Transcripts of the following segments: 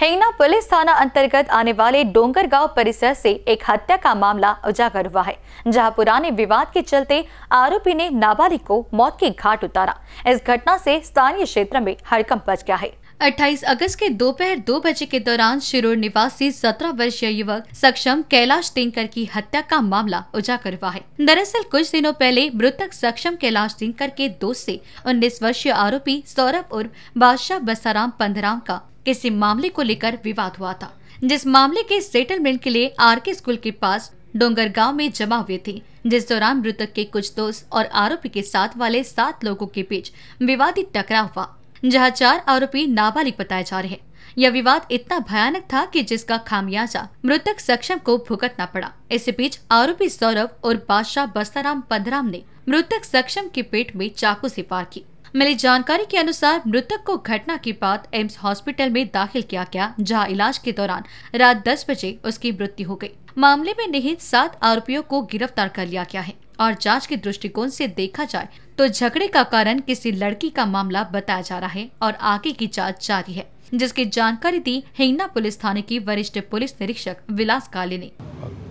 हेना police थाना अंतर्गत आने वाले डोंगर गाँव परिसर से एक हत्या का मामला उजागर हुआ है जहां पुराने विवाद के चलते आरोपी ने नाबालिग को मौत के घाट उतारा इस घटना से स्थानीय क्षेत्र में हड़कंप बच गया है 28 अगस्त के दोपहर दो, दो बजे के दौरान शिरोर निवासी 17 वर्षीय युवक सक्षम कैलाश दिनकर की हत्या का मामला उजागर हुआ है दरअसल कुछ दिनों पहले मृतक सक्षम कैलाश दिनकर के दोस्त से 19 वर्षीय आरोपी सौरभ उर्फ बादशाह बसाराम पंधराम का किसी मामले को लेकर विवाद हुआ था जिस मामले के सेटलमेंट के लिए आर के स्कूल के पास डोंगर गांव में जमा हुए थे जिस दौरान मृतक के कुछ दोस्त और आरोपी के साथ वाले सात लोगों के बीच विवादित टकराव हुआ जहां चार आरोपी नाबालिग बताए जा रहे हैं यह विवाद इतना भयानक था कि जिसका खामियाजा मृतक सक्षम को भुगतना पड़ा इसी बीच आरोपी सौरभ और बादशाह बस्ताराम पंधराम ने मृतक सक्षम के पेट में चाकू से पार की मिली जानकारी के अनुसार मृतक को घटना के बाद एम्स हॉस्पिटल में दाखिल किया गया जहां इलाज के दौरान रात 10 बजे उसकी मृत्यु हो गई मामले में निहित सात आरोपियों को गिरफ्तार कर लिया गया है और जांच के दृष्टिकोण से देखा जाए तो झगड़े का कारण किसी लड़की का मामला बताया जा रहा है और आगे की जांच जारी है जिसकी जानकारी दी हिंगना पुलिस थाने की वरिष्ठ पुलिस निरीक्षक विलास काले ने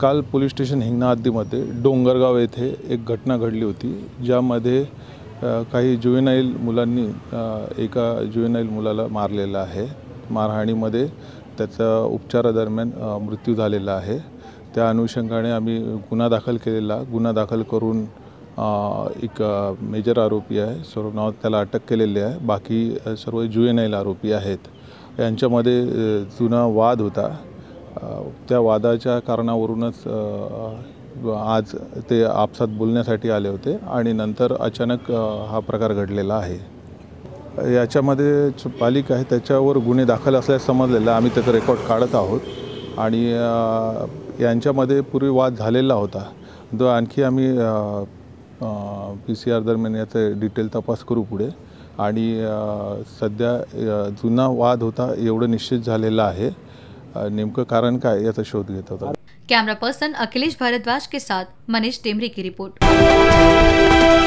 कल पुलिस स्टेशन हिंगना हिंगणा हद्दीमध्ये डोंगरगाव येथे एक घटना घड़ी होती ज्यादा का ही जुवेनाइल मुला जुवेनाईल मुलाला मारलेला आहे मारहाणीमध्ये त्याचा उपचारादरम्यान मृत्यू झालेला आहे त्या अनुषंगाने आम्ही गुन्हा दाखल केलेला गुन्हा दाखल करून एक मेजर आरोपी आहे सर्व नाव त्याला अटक केलेली आहे बाकी सर्व जुएनाईल आरोपी आहेत यांच्यामध्ये जुना वाद होता त्या वादाच्या कारणावरूनच आज ते आपसात बोलण्यासाठी आले होते आणि नंतर अचानक हा प्रकार घडलेला आहे याच्यामध्ये पालिका आहे त्याच्यावर गुन्हे दाखल असल्यास समजलेलं आम्ही त्याचं रेकॉर्ड काढत आहोत आणि यांच्यामध्ये पूर्वी वाद झालेला होता तो आणखी आम्ही पी सी आर दरम्यान याचे डिटेल तपास करू पुढे आणि सध्या जुना वाद होता एवढं निश्चित झालेला आहे नेमकं कारण काय याचा शोध घेत होता कॅमेरा पर्सन अखिलेश भारद्वाज के साथ मनीष टेमरी की रिपोर्ट